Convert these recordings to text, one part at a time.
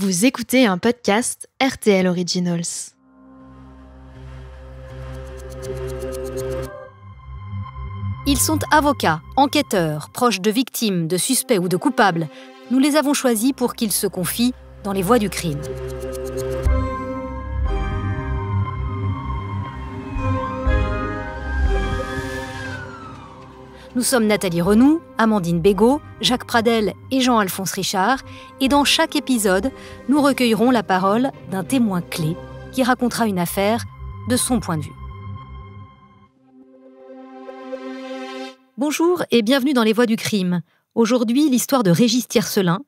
Vous écoutez un podcast RTL Originals. Ils sont avocats, enquêteurs, proches de victimes, de suspects ou de coupables. Nous les avons choisis pour qu'ils se confient dans les voies du crime. Nous sommes Nathalie Renou, Amandine Bégaud, Jacques Pradel et Jean-Alphonse Richard, et dans chaque épisode, nous recueillerons la parole d'un témoin clé qui racontera une affaire de son point de vue. Bonjour et bienvenue dans Les Voies du crime. Aujourd'hui, l'histoire de Régis Tiercelin,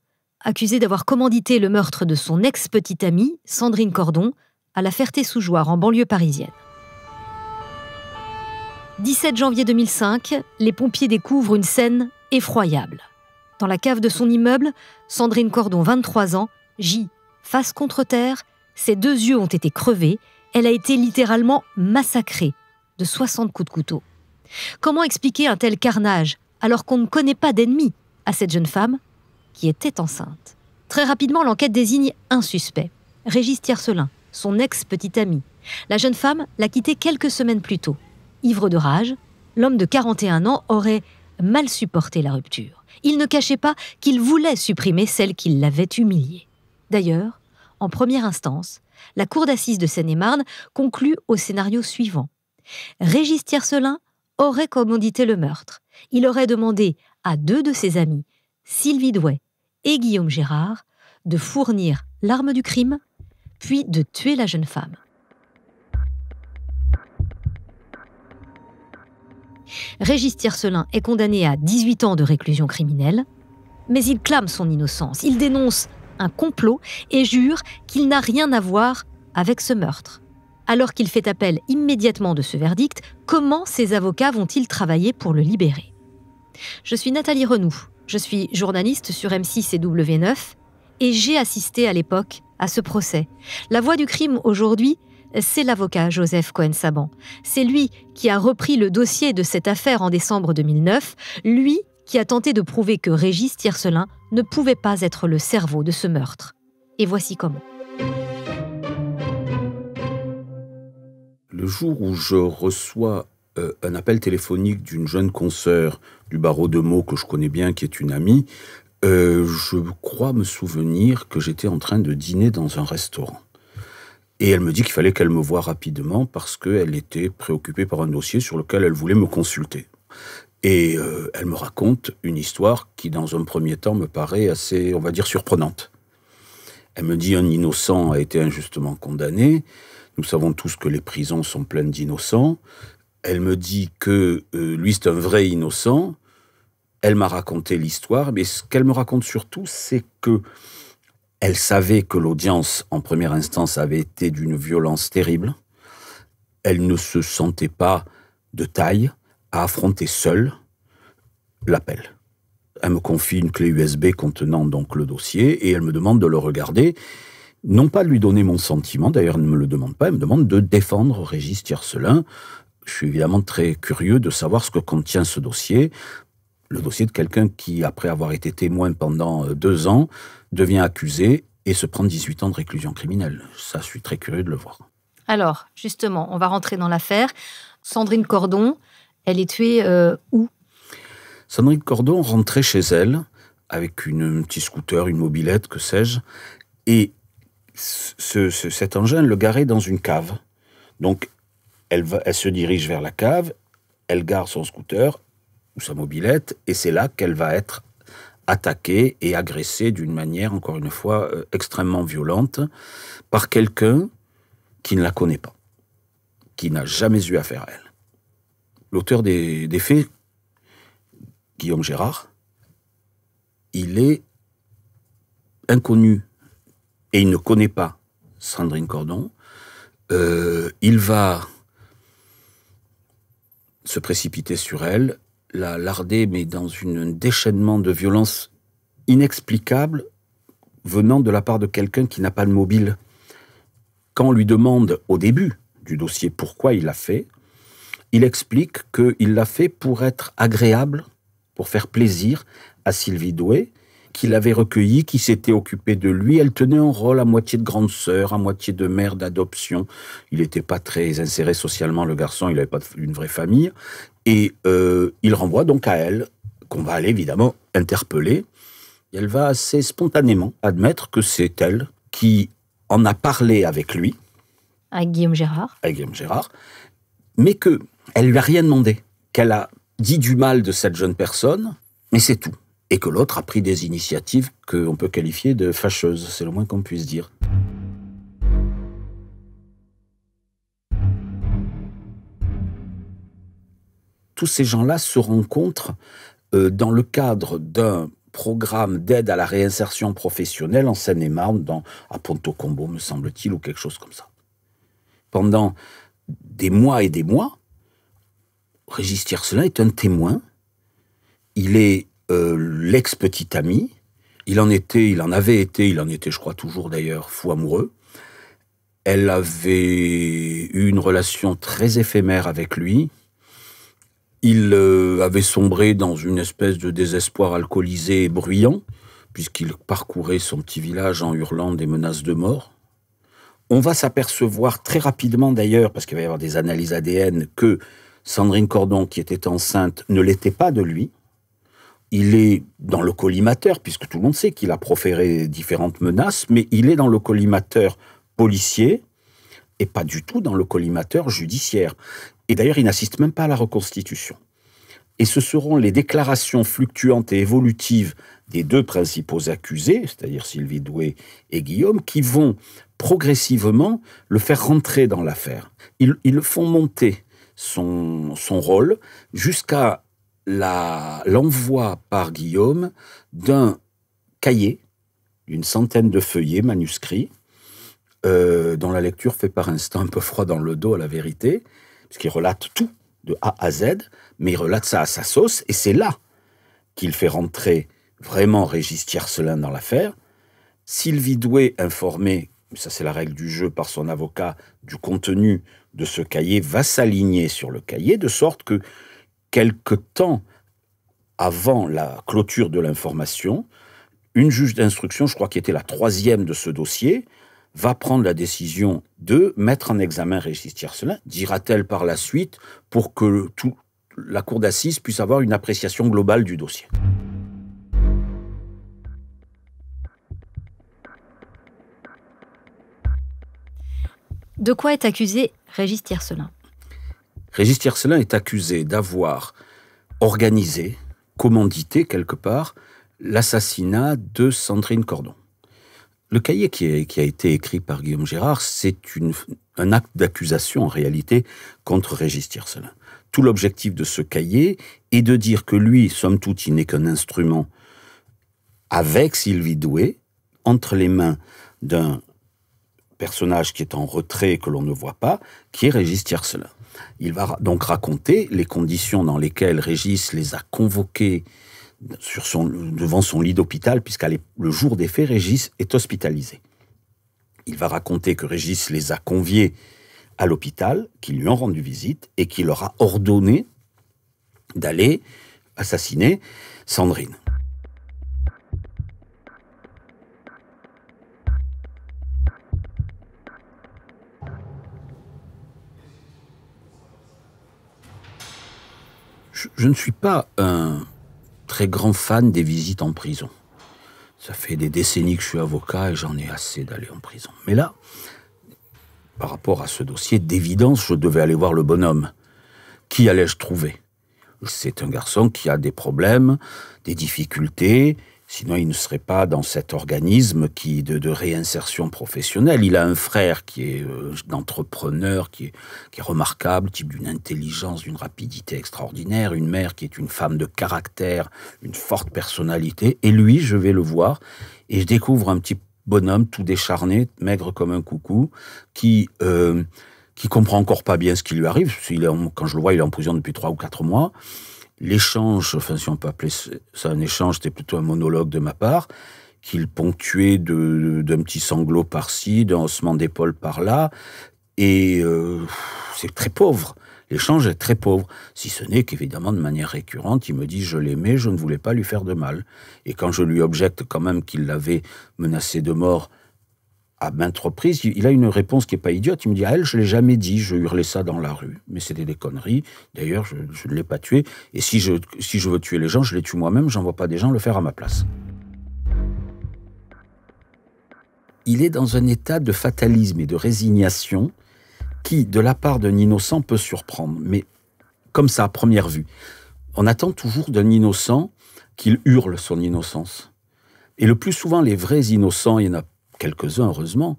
accusé d'avoir commandité le meurtre de son ex-petite amie, Sandrine Cordon, à la Ferté-sous-Jouarre en banlieue parisienne. 17 janvier 2005, les pompiers découvrent une scène effroyable. Dans la cave de son immeuble, Sandrine Cordon, 23 ans, gît face contre terre, ses deux yeux ont été crevés, elle a été littéralement massacrée de 60 coups de couteau. Comment expliquer un tel carnage alors qu'on ne connaît pas d'ennemi à cette jeune femme qui était enceinte Très rapidement, l'enquête désigne un suspect, Régis Tiercelin, son ex-petite amie. La jeune femme l'a quitté quelques semaines plus tôt. Ivre de rage, l'homme de 41 ans aurait mal supporté la rupture. Il ne cachait pas qu'il voulait supprimer celle qui l'avait humilié. D'ailleurs, en première instance, la cour d'assises de Seine-et-Marne conclut au scénario suivant. Régis Tiercelin aurait commandité le meurtre. Il aurait demandé à deux de ses amis, Sylvie Douai et Guillaume Gérard, de fournir l'arme du crime, puis de tuer la jeune femme. Régis Tiercelin est condamné à 18 ans de réclusion criminelle, mais il clame son innocence, il dénonce un complot et jure qu'il n'a rien à voir avec ce meurtre. Alors qu'il fait appel immédiatement de ce verdict, comment ses avocats vont-ils travailler pour le libérer Je suis Nathalie Renou, je suis journaliste sur M6 et W9, et j'ai assisté à l'époque à ce procès. La voix du crime aujourd'hui, c'est l'avocat Joseph Cohen-Saban. C'est lui qui a repris le dossier de cette affaire en décembre 2009, lui qui a tenté de prouver que Régis Tiercelin ne pouvait pas être le cerveau de ce meurtre. Et voici comment. Le jour où je reçois euh, un appel téléphonique d'une jeune consoeur du barreau de Meaux que je connais bien, qui est une amie, euh, je crois me souvenir que j'étais en train de dîner dans un restaurant. Et elle me dit qu'il fallait qu'elle me voie rapidement parce qu'elle était préoccupée par un dossier sur lequel elle voulait me consulter. Et euh, elle me raconte une histoire qui, dans un premier temps, me paraît assez, on va dire, surprenante. Elle me dit un innocent a été injustement condamné. Nous savons tous que les prisons sont pleines d'innocents. Elle me dit que euh, lui, c'est un vrai innocent. Elle m'a raconté l'histoire, mais ce qu'elle me raconte surtout, c'est que elle savait que l'audience, en première instance, avait été d'une violence terrible. Elle ne se sentait pas de taille à affronter seule l'appel. Elle me confie une clé USB contenant donc le dossier et elle me demande de le regarder. Non pas de lui donner mon sentiment, d'ailleurs elle ne me le demande pas, elle me demande de défendre Régis Tiercelin. Je suis évidemment très curieux de savoir ce que contient ce dossier, le dossier de quelqu'un qui, après avoir été témoin pendant euh, deux ans, devient accusé et se prend 18 ans de réclusion criminelle. Ça, je suis très curieux de le voir. Alors, justement, on va rentrer dans l'affaire. Sandrine Cordon, elle est tuée euh, où Sandrine Cordon rentrait chez elle avec une, un petit scooter, une mobilette, que sais-je, et cet engin le garait dans une cave. Donc, elle, va, elle se dirige vers la cave, elle gare son scooter, ou sa mobilette, et c'est là qu'elle va être attaquée et agressée d'une manière, encore une fois, euh, extrêmement violente par quelqu'un qui ne la connaît pas, qui n'a jamais eu affaire à elle. L'auteur des, faits, Guillaume Gérard, il est inconnu et il ne connaît pas Sandrine Cordon. Euh, il va se précipiter sur elle l'a lardé, mais dans un déchaînement de violence inexplicable venant de la part de quelqu'un qui n'a pas de mobile. Quand on lui demande au début du dossier pourquoi il l'a fait, il explique qu'il l'a fait pour être agréable, pour faire plaisir à Sylvie Doué, qui l'avait recueilli, qui s'était occupé de lui. Elle tenait un rôle à moitié de grande sœur, à moitié de mère d'adoption. Il n'était pas très inséré socialement, le garçon, il n'avait pas une vraie famille. Et euh, il renvoie donc à elle, qu'on va aller évidemment interpeller. elle va assez spontanément admettre que c'est elle qui en a parlé avec lui. Avec Guillaume Gérard. Avec Guillaume Gérard. Mais qu'elle elle lui a rien demandé, qu'elle a dit du mal de cette jeune personne, mais c'est tout et que l'autre a pris des initiatives qu'on peut qualifier de fâcheuses, c'est le moins qu'on puisse dire. Tous ces gens-là se rencontrent euh, dans le cadre d'un programme d'aide à la réinsertion professionnelle en Seine-et-Marne, à Ponto-Combo, me semble-t-il, ou quelque chose comme ça. Pendant des mois et des mois, Régis Tiercelin est un témoin. Il est euh, lex petite amie, Il en était, il en avait été, il en était, je crois, toujours d'ailleurs, fou amoureux. Elle avait eu une relation très éphémère avec lui. Il euh, avait sombré dans une espèce de désespoir alcoolisé et bruyant, puisqu'il parcourait son petit village en hurlant des menaces de mort. On va s'apercevoir très rapidement d'ailleurs, parce qu'il va y avoir des analyses ADN, que Sandrine Cordon, qui était enceinte, ne l'était pas de lui il est dans le collimateur, puisque tout le monde sait qu'il a proféré différentes menaces, mais il est dans le collimateur policier et pas du tout dans le collimateur judiciaire. Et d'ailleurs, il n'assiste même pas à la reconstitution. Et ce seront les déclarations fluctuantes et évolutives des deux principaux accusés, c'est-à-dire Sylvie Doué et Guillaume, qui vont progressivement le faire rentrer dans l'affaire. Ils, ils font monter son, son rôle jusqu'à l'envoi par Guillaume d'un cahier, d'une centaine de feuillets manuscrits, euh, dont la lecture fait par instant un peu froid dans le dos à la vérité, puisqu'il relate tout, de A à Z, mais il relate ça à sa sauce, et c'est là qu'il fait rentrer vraiment Régis Tiercelin dans l'affaire. Sylvie Doué, informée, ça c'est la règle du jeu par son avocat, du contenu de ce cahier, va s'aligner sur le cahier, de sorte que quelque temps avant la clôture de l'information, une juge d'instruction, je crois qui était la troisième de ce dossier, va prendre la décision de mettre en examen Régis Tiercelin, dira-t-elle par la suite, pour que la cour d'assises puisse avoir une appréciation globale du dossier. De quoi est accusé Régis Tiercelin Régis Tiercelin est accusé d'avoir organisé, commandité quelque part, l'assassinat de Sandrine Cordon. Le cahier qui a, été écrit par Guillaume Gérard, c'est un acte d'accusation en réalité contre Régis Tiercelin. Tout l'objectif de ce cahier est de dire que lui, somme toute, il n'est qu'un instrument avec Sylvie Doué, entre les mains d'un personnage qui est en retrait que l'on ne voit pas, qui est Régis Tiercelin. Il va donc raconter les conditions dans lesquelles Régis les a convoqués sur son, devant son lit d'hôpital, puisqu'à le jour des faits, Régis est hospitalisé. Il va raconter que Régis les a conviés à l'hôpital, qu'ils lui ont rendu visite et qu'il leur a ordonné d'aller assassiner Sandrine. je, ne suis pas un très grand fan des visites en prison. Ça fait des décennies que je suis avocat et j'en ai assez d'aller en prison. Mais là, par rapport à ce dossier, d'évidence, je devais aller voir le bonhomme. Qui allais-je trouver C'est un garçon qui a des problèmes, des difficultés, Sinon, il ne serait pas dans cet organisme qui de, réinsertion professionnelle. Il a un frère qui est euh, d'entrepreneur, qui est, remarquable, type d'une intelligence, d'une rapidité extraordinaire. Une mère qui est une femme de caractère, une forte personnalité. Et lui, je vais le voir et je découvre un petit bonhomme tout décharné, maigre comme un coucou, qui euh, qui comprend encore pas bien ce qui lui arrive. Il quand je le vois, il est en prison depuis trois ou quatre mois l'échange, enfin si on peut appeler ça un échange, c'était plutôt un monologue de ma part, qu'il ponctuait d'un petit sanglot par-ci, d'un haussement d'épaule par-là, et euh, c'est très pauvre. L'échange est très pauvre, si ce n'est qu'évidemment de manière récurrente, il me dit je l'aimais, je ne voulais pas lui faire de mal. Et quand je lui objecte quand même qu'il l'avait menacé de mort à maintes reprises, il a une réponse qui n'est pas idiote. Il me dit à ah, elle, je ne l'ai jamais dit, je hurlais ça dans la rue. Mais c'était des conneries. D'ailleurs, je, ne l'ai pas tué. Et si je, si je veux tuer les gens, je les tue moi-même, vois pas des gens le faire à ma place. Il est dans un état de fatalisme et de résignation qui, de la part d'un innocent, peut surprendre. Mais comme ça, à première vue. On attend toujours d'un innocent qu'il hurle son innocence. Et le plus souvent, les vrais innocents, il y en a quelques-uns heureusement,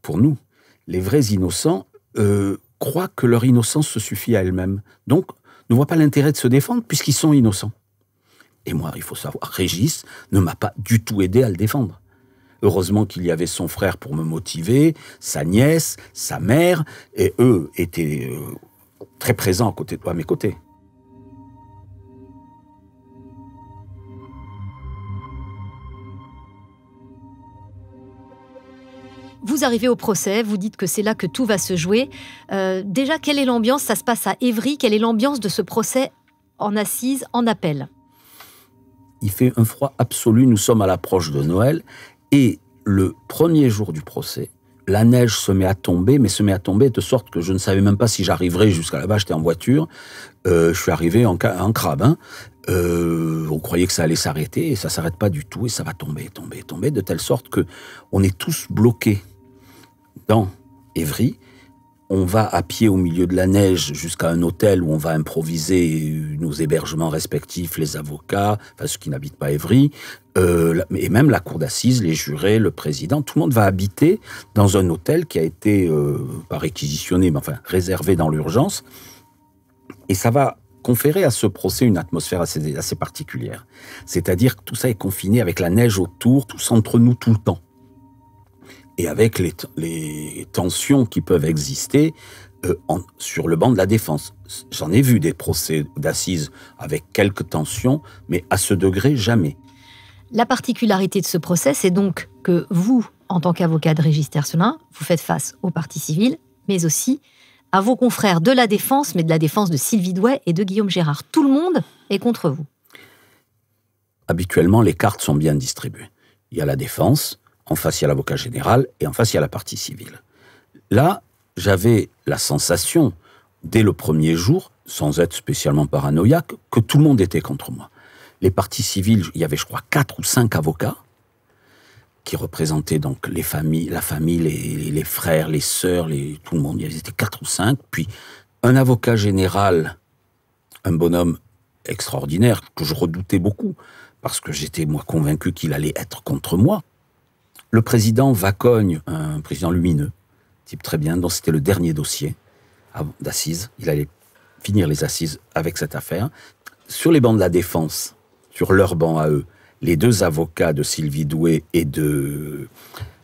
pour nous, les vrais innocents euh, croient que leur innocence se suffit à elle-même. Donc, ne voient pas l'intérêt de se défendre puisqu'ils sont innocents. Et moi, il faut savoir, Régis ne m'a pas du tout aidé à le défendre. Heureusement qu'il y avait son frère pour me motiver, sa nièce, sa mère, et eux étaient euh, très présents côté, à mes côtés. Vous arrivez au procès, vous dites que c'est là que tout va se jouer. Euh, déjà, quelle est l'ambiance Ça se passe à Évry. Quelle est l'ambiance de ce procès en assise, en appel Il fait un froid absolu. Nous sommes à l'approche de Noël. Et le premier jour du procès, la neige se met à tomber, mais se met à tomber de sorte que je ne savais même pas si j'arriverais jusqu'à là-bas. J'étais en voiture. Euh, je suis arrivé en, crabe. Euh, on croyait que ça allait s'arrêter et ça s'arrête pas du tout et ça va tomber, tomber, tomber de telle sorte que on est tous bloqués dans Évry. On va à pied au milieu de la neige jusqu'à un hôtel où on va improviser nos hébergements respectifs, les avocats, enfin ceux qui n'habitent pas Évry, euh, et même la cour d'assises, les jurés, le président. Tout le monde va habiter dans un hôtel qui a été, euh, pas réquisitionné, mais enfin réservé dans l'urgence. Et ça va conférer à ce procès une atmosphère assez, assez particulière. C'est-à-dire que tout ça est confiné avec la neige autour, tous entre nous tout le temps et avec les, tensions qui peuvent exister euh, sur le banc de la défense. J'en ai vu des procès d'assises avec quelques tensions, mais à ce degré, jamais. La particularité de ce procès, c'est donc que vous, en tant qu'avocat de Régis Tercelin, vous faites face au parti civil, mais aussi à vos confrères de la défense, mais de la défense de Sylvie Douet et de Guillaume Gérard. Tout le monde est contre vous. Habituellement, les cartes sont bien distribuées. Il y a la défense, en face, il y a l'avocat général et en face, il y a la partie civile. Là, j'avais la sensation, dès le premier jour, sans être spécialement paranoïaque, que tout le monde était contre moi. Les parties civiles, il y avait, je crois, quatre ou cinq avocats qui représentaient donc les familles, la famille, les, frères, les sœurs, tout le monde. Il y avait quatre ou cinq. Puis un avocat général, un bonhomme extraordinaire que je redoutais beaucoup parce que j'étais moi convaincu qu'il allait être contre moi. Le président Vacogne, un président lumineux, type très bien, dont c'était le dernier dossier d'assises. Il allait finir les assises avec cette affaire. Sur les bancs de la défense, sur leur banc à eux, les deux avocats de Sylvie Doué et de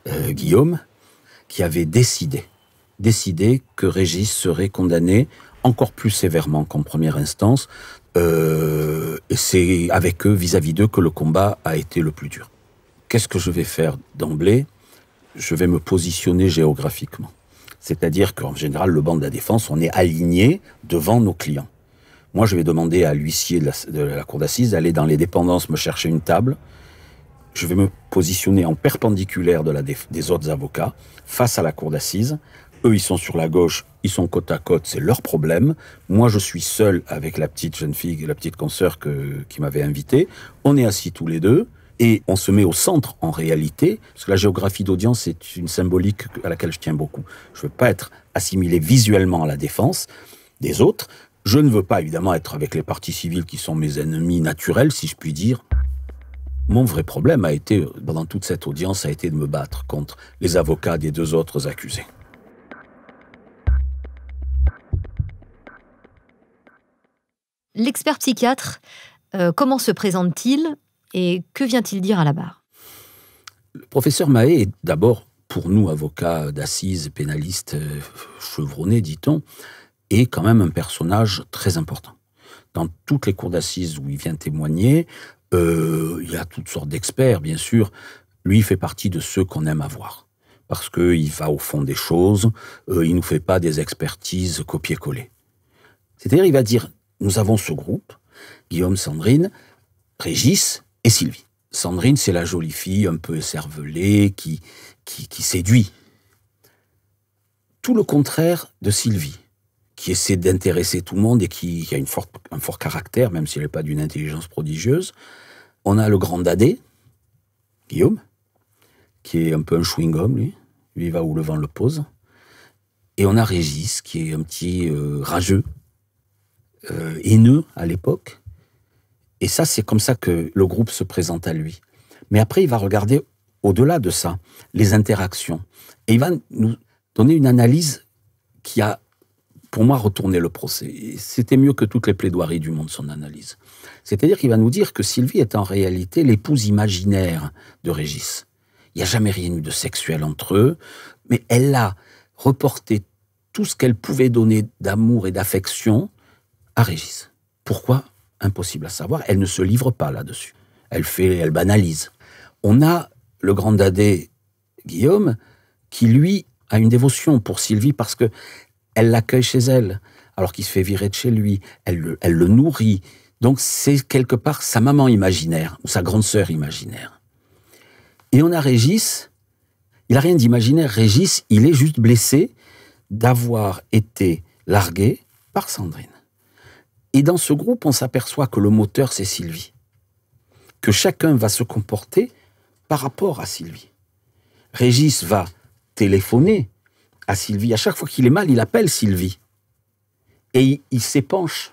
euh, Guillaume, qui avaient décidé, décidé que Régis serait condamné encore plus sévèrement qu'en première instance. Euh, c'est avec eux, vis-à-vis d'eux, que le combat a été le plus dur qu'est-ce que je vais faire d'emblée Je vais me positionner géographiquement. C'est-à-dire qu'en général, le banc de la défense, on est aligné devant nos clients. Moi, je vais demander à l'huissier de la, cour d'assises d'aller dans les dépendances me chercher une table. Je vais me positionner en perpendiculaire de la des autres avocats, face à la cour d'assises. Eux, ils sont sur la gauche, ils sont côte à côte, c'est leur problème. Moi, je suis seul avec la petite jeune fille, et la petite consoeur qui m'avait invité. On est assis tous les deux et on se met au centre en réalité, parce que la géographie d'audience est une symbolique à laquelle je tiens beaucoup. Je ne veux pas être assimilé visuellement à la défense des autres. Je ne veux pas évidemment être avec les partis civils qui sont mes ennemis naturels, si je puis dire. Mon vrai problème a été, pendant toute cette audience, a été de me battre contre les avocats des deux autres accusés. L'expert psychiatre, euh, comment se présente-t-il et que vient-il dire à la barre Le professeur Mahé est d'abord, pour nous, avocats d'assises, pénalistes euh, chevronnés, dit-on, est quand même un personnage très important. Dans toutes les cours d'assises où il vient témoigner, euh, il y a toutes sortes d'experts, bien sûr. Lui fait partie de ceux qu'on aime avoir parce qu'il va au fond des choses, euh, il ne nous fait pas des expertises copier-coller. C'est-à-dire, il va dire, nous avons ce groupe, Guillaume, Sandrine, Régis, et Sylvie. Sandrine, c'est la jolie fille un peu cervelée qui, qui, séduit. Tout le contraire de Sylvie, qui essaie d'intéresser tout le monde et qui, a une forte, un fort caractère, même s'il n'est pas d'une intelligence prodigieuse. On a le grand dadé, Guillaume, qui est un peu un chewing-gum, lui. Lui, il va où le vent le pose. Et on a Régis, qui est un petit euh, rageux, euh, haineux à l'époque, et ça, c'est comme ça que le groupe se présente à lui. Mais après, il va regarder au-delà de ça, les interactions. Et il va nous donner une analyse qui a, pour moi, retourné le procès. C'était mieux que toutes les plaidoiries du monde, son analyse. C'est-à-dire qu'il va nous dire que Sylvie est en réalité l'épouse imaginaire de Régis. Il n'y a jamais rien eu de sexuel entre eux, mais elle a reporté tout ce qu'elle pouvait donner d'amour et d'affection à Régis. Pourquoi impossible à savoir. Elle ne se livre pas là-dessus. Elle fait, elle banalise. On a le grand dadé Guillaume qui lui a une dévotion pour Sylvie parce que elle l'accueille chez elle, alors qu'il se fait virer de chez lui. Elle le, nourrit. Donc c'est quelque part sa maman imaginaire ou sa grande sœur imaginaire. Et on a Régis. Il a rien d'imaginaire. Régis, il est juste blessé d'avoir été largué par Sandrine. Et dans ce groupe, on s'aperçoit que le moteur, c'est Sylvie. Que chacun va se comporter par rapport à Sylvie. Régis va téléphoner à Sylvie. À chaque fois qu'il est mal, il appelle Sylvie. Et il, s'épanche.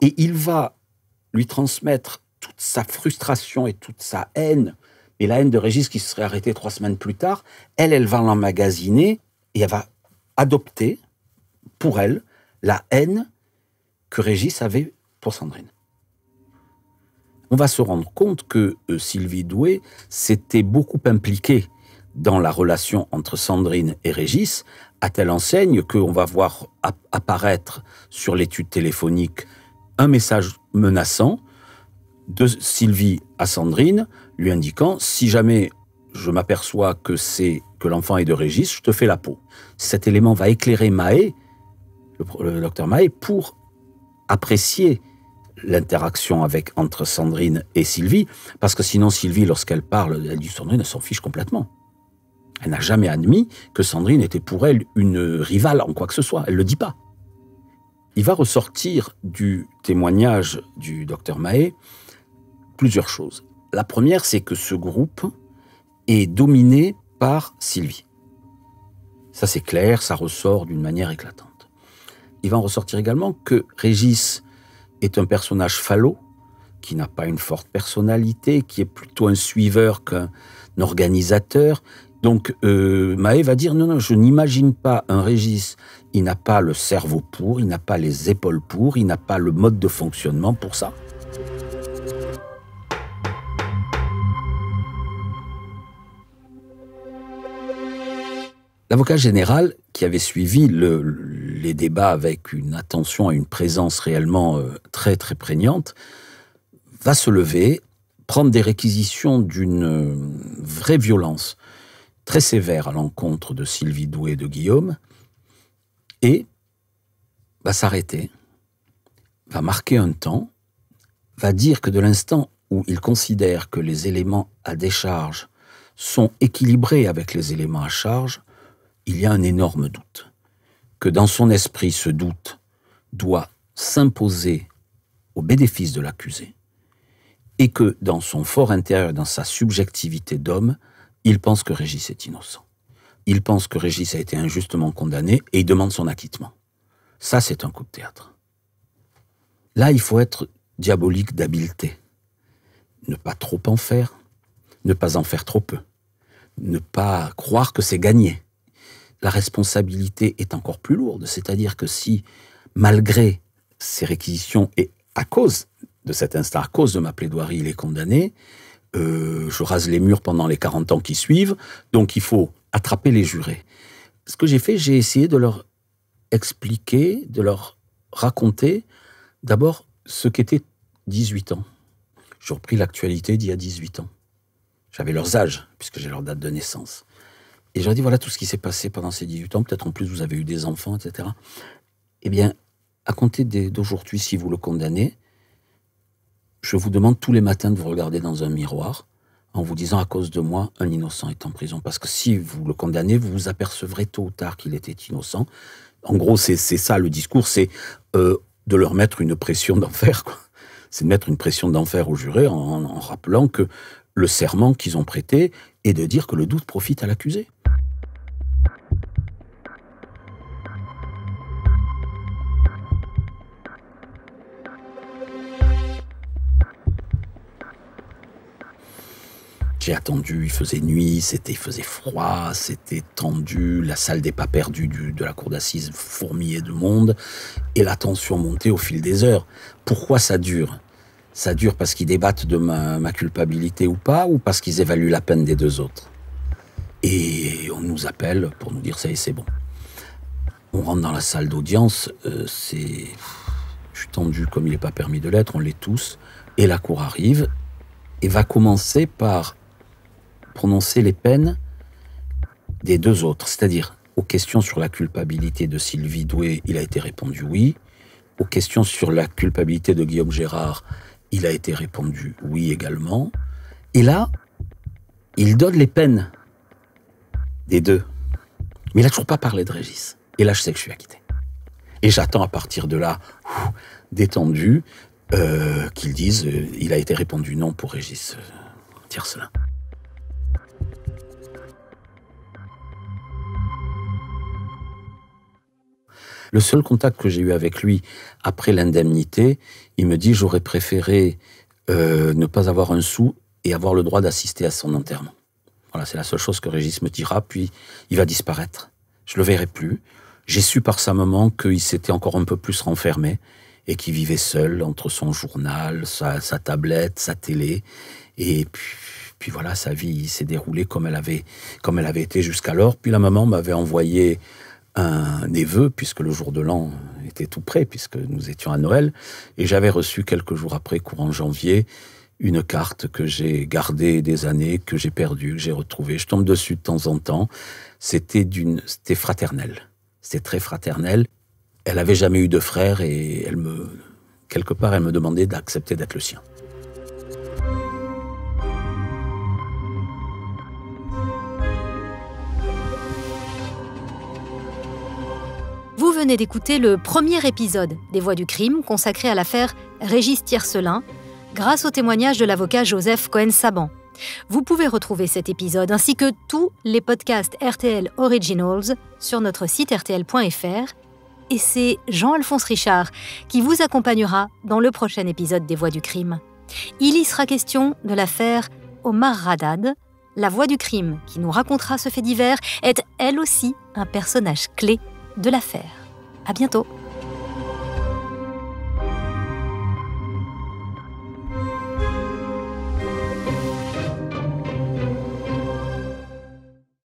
Et il va lui transmettre toute sa frustration et toute sa haine. Et la haine de Régis qui se serait arrêtée trois semaines plus tard, elle, elle va l'emmagasiner et elle va adopter pour elle la haine que Régis avait pour Sandrine. On va se rendre compte que euh, Sylvie Doué s'était beaucoup impliquée dans la relation entre Sandrine et Régis, à telle enseigne qu'on va voir apparaître sur l'étude téléphonique un message menaçant de Sylvie à Sandrine, lui indiquant si jamais je m'aperçois que c'est que l'enfant est de Régis, je te fais la peau. Cet élément va éclairer Maé, le, docteur Maé, pour apprécier l'interaction avec entre Sandrine et Sylvie, parce que sinon Sylvie, lorsqu'elle parle elle du Sandrine, elle s'en fiche complètement. Elle n'a jamais admis que Sandrine était pour elle une rivale en quoi que ce soit. Elle le dit pas. Il va ressortir du témoignage du docteur Mahé plusieurs choses. La première, c'est que ce groupe est dominé par Sylvie. Ça, c'est clair, ça ressort d'une manière éclatante il va en ressortir également que Régis est un personnage falot, qui n'a pas une forte personnalité, qui est plutôt un suiveur qu'un organisateur. Donc euh, Maé va dire non, non, je n'imagine pas un Régis. Il n'a pas le cerveau pour, il n'a pas les épaules pour, il n'a pas le mode de fonctionnement pour ça. L'avocat général qui avait suivi les débats avec une attention et une présence réellement euh, très très prégnante, va se lever, prendre des réquisitions d'une euh, vraie violence très sévère à l'encontre de Sylvie Doué et de Guillaume, et va s'arrêter, va marquer un temps, va dire que de l'instant où il considère que les éléments à décharge sont équilibrés avec les éléments à charge, il y a un énorme doute. Que dans son esprit, ce doute doit s'imposer au bénéfice de l'accusé, et que dans son fort intérieur, dans sa subjectivité d'homme, il pense que Régis est innocent. Il pense que Régis a été injustement condamné et il demande son acquittement. Ça, c'est un coup de théâtre. Là, il faut être diabolique d'habileté. Ne pas trop en faire, ne pas en faire trop peu, ne pas croire que c'est gagné la responsabilité est encore plus lourde. C'est-à-dire que si, malgré ces réquisitions et à cause de cet instant, à cause de ma plaidoirie, il est condamné, euh, je rase les murs pendant les 40 ans qui suivent, donc il faut attraper les jurés. Ce que j'ai fait, j'ai essayé de leur expliquer, de leur raconter d'abord ce qu'était 18 ans. J'ai repris l'actualité d'il y a 18 ans. J'avais leurs âges, puisque j'ai leur date de naissance. Et je dit, voilà tout ce qui s'est passé pendant ces 18 ans, peut-être en plus vous avez eu des enfants, etc. Eh bien, à compter d'aujourd'hui, si vous le condamnez, je vous demande tous les matins de vous regarder dans un miroir en vous disant à cause de moi, un innocent est en prison. Parce que si vous le condamnez, vous vous apercevrez tôt ou tard qu'il était innocent. En gros, c'est ça le discours, c'est euh, de leur mettre une pression d'enfer. C'est de mettre une pression d'enfer aux jurés en, en, rappelant que le serment qu'ils ont prêté est de dire que le doute profite à l'accusé. J'ai attendu, il faisait nuit, c'était, il faisait froid, c'était tendu, la salle des pas perdus de la cour d'assises fourmillait de monde, et la tension montait au fil des heures. Pourquoi ça dure ça dure parce qu'ils débattent de ma, culpabilité ou pas, ou parce qu'ils évaluent la peine des deux autres. Et on nous appelle pour nous dire ça et c'est bon. On rentre dans la salle d'audience, euh, c'est. Je suis tendu comme il n'est pas permis de l'être, on l'est tous. Et la cour arrive et va commencer par prononcer les peines des deux autres. C'est-à-dire, aux questions sur la culpabilité de Sylvie Doué, il a été répondu oui. Aux questions sur la culpabilité de Guillaume Gérard, il a été répondu oui également. Et là, il donne les peines des deux. Mais il n'a toujours pas parlé de Régis. Et là, je sais que je suis acquitté. Et j'attends à partir de là, détendu, euh, qu'il dise disent euh, il a été répondu non pour Régis dire euh, cela Le seul contact que j'ai eu avec lui après l'indemnité, il me dit j'aurais préféré euh, ne pas avoir un sou et avoir le droit d'assister à son enterrement. Voilà, c'est la seule chose que Régis me dira, puis il va disparaître. Je le verrai plus. J'ai su par sa maman qu'il s'était encore un peu plus renfermé et qu'il vivait seul entre son journal, sa, tablette, sa télé. Et puis, voilà, sa vie s'est déroulée comme elle avait été jusqu'alors. Puis la maman m'avait envoyé un, neveu puisque le jour de l'an était tout près, puisque nous étions à Noël, et j'avais reçu quelques jours après, courant janvier, une carte que j'ai gardée des années, que j'ai perdue, que j'ai retrouvée. Je tombe dessus de temps en temps. C'était d'une, c'était fraternel. C'était très fraternel. Elle avait jamais eu de frère et elle me, quelque part, elle me demandait d'accepter d'être le sien. Vous venez d'écouter le premier épisode des Voix du crime consacré à l'affaire Régis Tiercelin, grâce au témoignage de l'avocat Joseph Cohen-Saban. Vous pouvez retrouver cet épisode ainsi que tous les podcasts RTL Originals sur notre site rtl.fr. Et c'est Jean-Alphonse Richard qui vous accompagnera dans le prochain épisode des Voix du crime. Il y sera question de l'affaire Omar Radad. La voix du crime qui nous racontera ce fait divers est elle aussi un personnage clé de l'affaire. À bientôt!